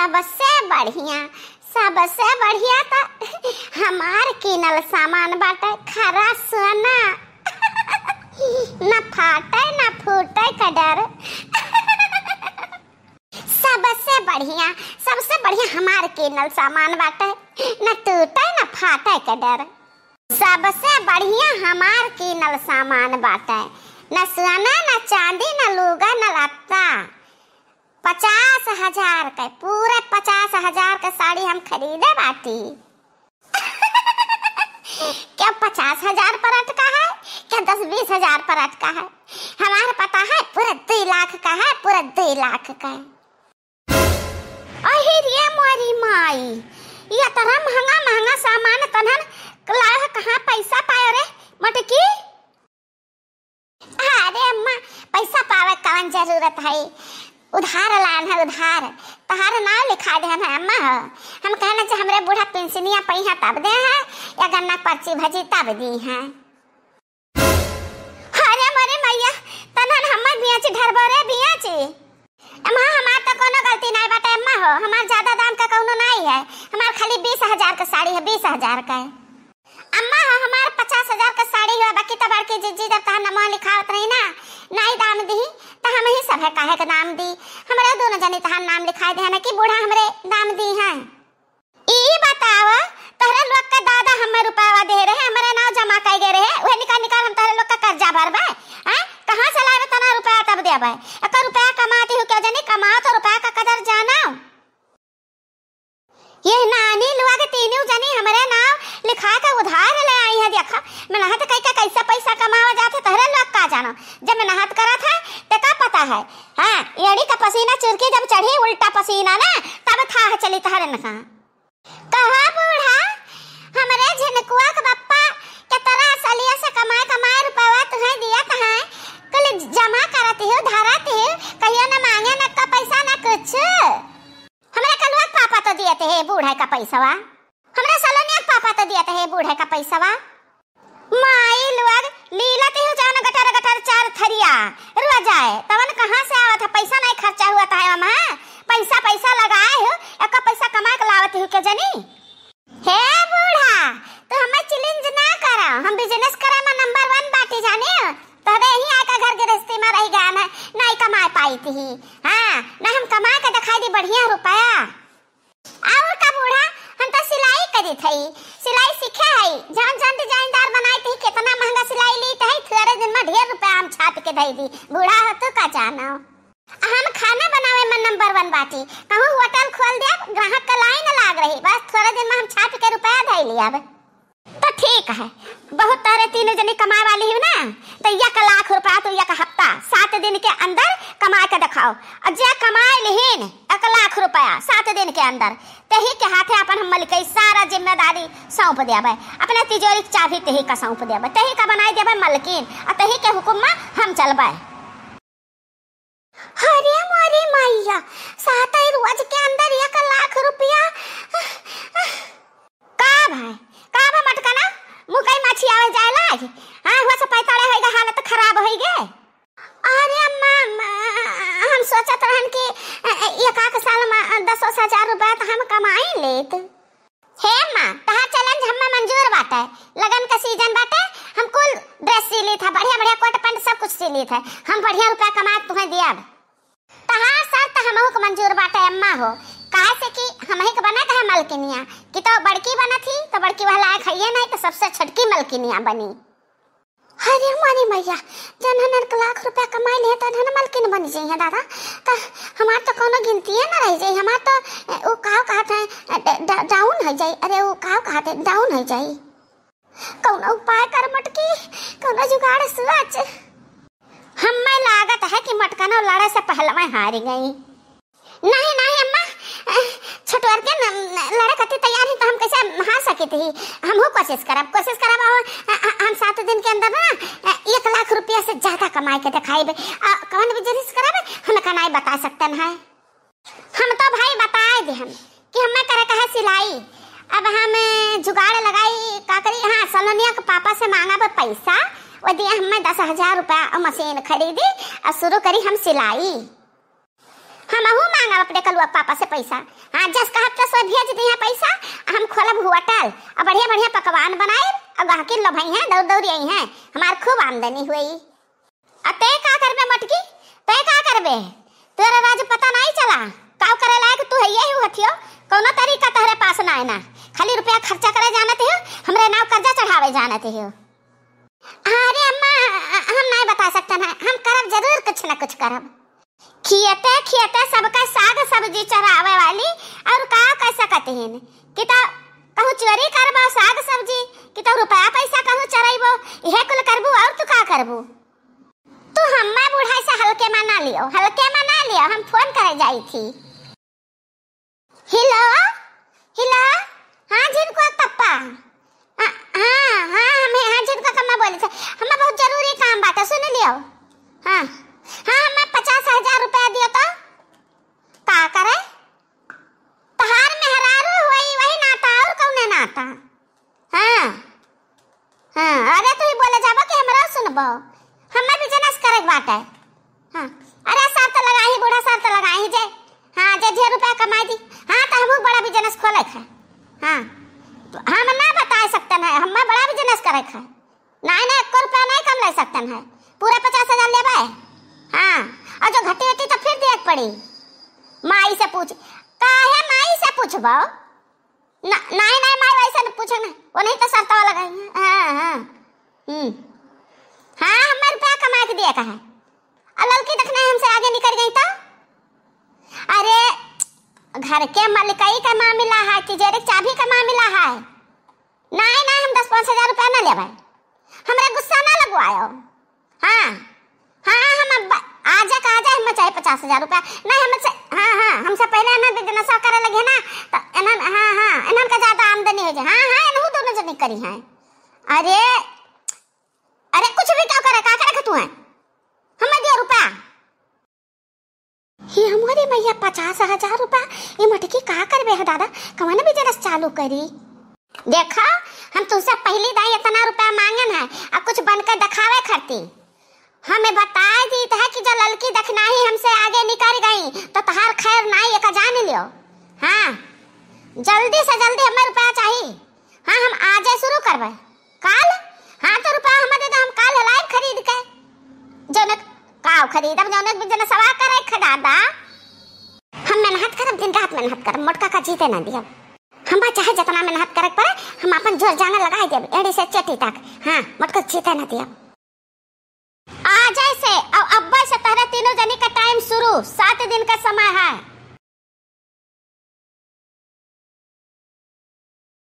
सबसे बढ़िया सबसे बढ़िया तो हमार किनल सामान बाटे खरा सोना न फाटे न फूटे का डर सबसे बढ़िया सबसे बढ़िया हमार किनल सामान बाटे न टूटे न फाटे का डर सबसे बढ़िया हमार किनल सामान बाटे न सोना न चांदी न लुगा न लत्ता पचास हजार का पूरे पचास हजार का साड़ी हम खरीदे बाटी क्या पचास हजार पर अटका है क्या दस बीस हजार पर अटका है हमारे पता है पूरे दो लाख का है पूरे दो लाख का है ये मोरी माई ये तरह तो महंगा महंगा सामान तनहन लाह कहाँ पैसा पाए रे मटकी अरे अम्मा पैसा पावे कौन जरूरत है उधार लान है उधार तहार नाव लिखा दे है अम्मा हम कहना चाहे हमरे बूढ़ा पेंशनिया पई है तब दे है या गन्ना पर्ची भजी तब दी है अरे मरे मैया तनन हमर घर बरे बियाची अम्मा हमार तो कोनो गलती नहीं बाटे अम्मा हो हमार ज्यादा दाम का कोनो नहीं है हमार खाली 20000 का साड़ी है 20000 का अम्मा हो हमार 50000 का साड़ी है बाकी तो बड़के जीजी जब तहन नमा लिखावत रही ना नहीं दाम दी तो हम ही सब है काहे का नाम दी हमरा दोनों जने हम नाम लिखाए दे ना कि बूढ़ा हमरे नाम दी है ई बतावा तहरा लोग का दादा हमर रुपया दे रहे हमरा नाव जमा कर गए रहे वह निकाल निकाल हम तहरा लोग का कर्जा भरबे हैं कहां से लाए तना रुपया तब देबे एक रुपया कमाती हो क्या जाने कमाओ तो रुपया का कदर जाना ये नानी लुआ के तीनों जने हमरे नाव लिखा का उधार ले देखा मैं नहात कई का कैसा पैसा कमावा जाते तहरे लोग का जाना जब मैं नहात करा था तो का पता है हां एड़ी का पसीना चिरके जब चढ़ी उल्टा पसीना ना तब था चली तहरे न कहा कहा बूढ़ा हमरे झनकुआ के बप्पा के तरह सलिया से कमाए कमाए रुपवा तुम्हें तो दिया कहां कल जमा करते हो धाराते हो कहियो ना मांगे ना का पैसा ना कुछ हमरा कलवा पापा तो दिए थे बूढ़ा का पैसावा हमरा सलोनिया पापा तो दिया थे बूढ़े का पैसावा माइल वर लीला ते हो जान गटर गटर चार थरिया रुआ जाए तवन कहां से आवत है पैसा नहीं खर्चा हुआ था तो मामा पैसा पैसा लगाए हो एक पैसा कमा के लावत हो के जनी हे बूढ़ा तो हमें चैलेंज ना करा हम बिजनेस करे में नंबर 1 बाटे जाने तो तबे ही आका घर के रास्ते में रह गया ना नहीं कमा पाई थी हां ना हम कमा के दिखाई दी बढ़िया रुपया और का बूढ़ा हम तो सिलाई करी थी लिखे है जान जान डिजाइनदार बनाए थी कितना महंगा सिलाई ली थी तो थोड़े दिन में ढेर रुपया हम छाप के दे दी बूढ़ा हो तो का जानो हम खाना बनावे में नंबर वन बाटी कहूँ होटल खोल दिया ग्राहक का लाइन लाग रही बस थोड़े दिन में हम छाप के रुपया दे लिया अब ठीक है बहुत तरह तीन जने कमाए वाली हूँ ना तो एक लाख रुपया तो एक हफ्ता सात दिन के अंदर कमा के दिखाओ और जे कमाए लिहीन एक लाख रुपया सात दिन के अंदर तही के हाथे अपन हम मलिक सारा जिम्मेदारी सौंप देबे अपने तिजोरी के चाबी तही का सौंप देबे तही का बनाई देबे मलकिन और तही के हुकुम में हम चलबे हरे मोरी मैया सात रोज के अंदर एक लाख रुपया लेत हे अम्मा तहा चलन हम्मा मंजूर बात है लगन का सीजन बात है हम कुल ड्रेस सी ली था बढ़िया बढ़िया कोट पैंट सब कुछ सी ली था हम बढ़िया रुपया कमा तुम्हें दिया तहां साथ हमहु को मंजूर बात है अम्मा हो काहे से कि हम के बना कहे मलकिनिया कि तो बड़की बना थी तो बड़की वाला खाइए नहीं तो सबसे छटकी मलकिनिया बनी हरे मानी मैया जन हन एक लाख रुपया कमाई ले तो हन मलकिन बन जे है दादा तो हमार तो कोनो गिनती है ना रह जे हमार तो वो काव कहत है डाउन हो जाई अरे वो काव कहत है डाउन हो जाई कौनो उपाय कर मटकी कौनो जुगाड़ सुच हम मैं लागत है कि मटका ना लड़े से पहले मैं हार गई नहीं नहीं अम्मा छोटवर के लड़े कति तैयार ही तो हम कैसे हार सके थे हम हो कोशिश करब कोशिश करब कमाई के दिखाई आ कौन बिजनेस करब हम कनाई बता सकते हैं हम तो भाई बताए दे हम कि हम मैं करे कहे सिलाई अब हम जुगाड़ लगाई का करी हाँ सलोनिया के पापा से मांगा पर पैसा वो दिया हम दस हजार रुपया और मशीन खरीदी और शुरू करी हम सिलाई हम अहू मांगा अपने कलुआ पापा से पैसा हाँ जस कहत तो सो भेज दिए पैसा हम खोलब होटल और बढ़िया बढ़िया पकवान बनाए और गाहकी लोभाई हैं दौड़ दौड़ी आई हैं हमार खूब आमदनी हुई आ ते का करबे मटकी ते का करबे तेरे राज पता नहीं चला काव करे लायक तू है यही हथियो कोनो तरीका तहरे पास ना है ना खाली रुपया खर्चा करे जानत हो हमरे नाव कर्जा चढ़ावे जानत हो अरे अम्मा हम नहीं बता सकते ना हम करब जरूर कुछ ना कुछ करब खियते खियते सबका साग सब्जी चढ़ावे वाली और का कर सकते हैं त कहूँ चोरी करबो साग सब्जी कि त रुपया पैसा कहूँ चढ़ेबो इहे कुल करबू और तू का करबू हम्मा बुढ़ाई से हल्के मना लियो हल्के मना लियो हम फोन करे जाई थी हेलो हेलो हाँ जिनको पप्पा हाँ हाँ हमें हाँ जिनको कम्मा बोले थे हम्मा बहुत जरूरी काम बात है सुन लियो हाँ हाँ हम्मा पचास हजार रुपया दियो तो का करे तहार में हरारू वही वही नाता और कौन कौने नाता हाँ हाँ अरे तू ही बोले जाबो कि हमरा सुनबो हमें भी जनस करे बात है हां अरे साथ तो लगाही बूढ़ा साथ तो लगाही जे हां जे ढेर रुपया कमाई दी हां तो हम बड़ा बिजनेस खोले खा हां तो हम ना बता सकते हैं हम बड़ा बिजनेस करे खा नहीं नहीं एक रुपया नहीं कम ले सकते हैं पूरा पचास हजार ले भाई हाँ और जो घटी घटी तो फिर देख पड़ी माई से पूछ काहे माई से पूछबो ना नहीं नहीं माई वैसे पूछे ना वो नहीं तो तो लगाई हाँ हाँ हम्म बना दिया कहा और लड़की देखना हमसे आगे निकल गई तो अरे घर के मालिकाई का मामला है कि जेरे चाबी का मामला है नहीं नहीं हम दस पाँच हजार रुपया ना ले भाई हमारा गुस्सा ना लगवाओ हाँ हाँ हम आ जा का आजा हम चाहे पचास हजार रुपया नहीं हम हमसे हाँ हाँ हमसे पहले ना दे देना सौ करे लगे ना तो एनन हाँ हाँ एनन का ज्यादा आमदनी हो जाए हाँ हाँ एनहू दोनों जनी करी है अरे तो है हम दे रुपया हे हमारे भैया पचास हजार रुपया ये मटकी कहा कर है दादा कवन बिजनेस चालू करी देखा हम तुमसे पहली दाई इतना रुपया मांगन है अब कुछ बनकर दिखावे करती हमें बताए दी था कि जो लड़की दखना ही हमसे आगे निकल गई तो तहार खैर ना ये का जान लियो हाँ जल्दी से जल्दी हमें रुपया चाहिए हाँ हम आज शुरू करवाए खरीद अब जौन एक जना सवा करे दा हम मेहनत करब दिन रात मेहनत करब मोटका का जीते ना दिया हम बा चाहे जतना मेहनत करक पर हम अपन जोर जान लगा देब एड़ी से चटी तक हां मोटका जीते ना दिया आ जाए से अब अब्बा से तहरा तीनों जने का टाइम शुरू 7 दिन का समय है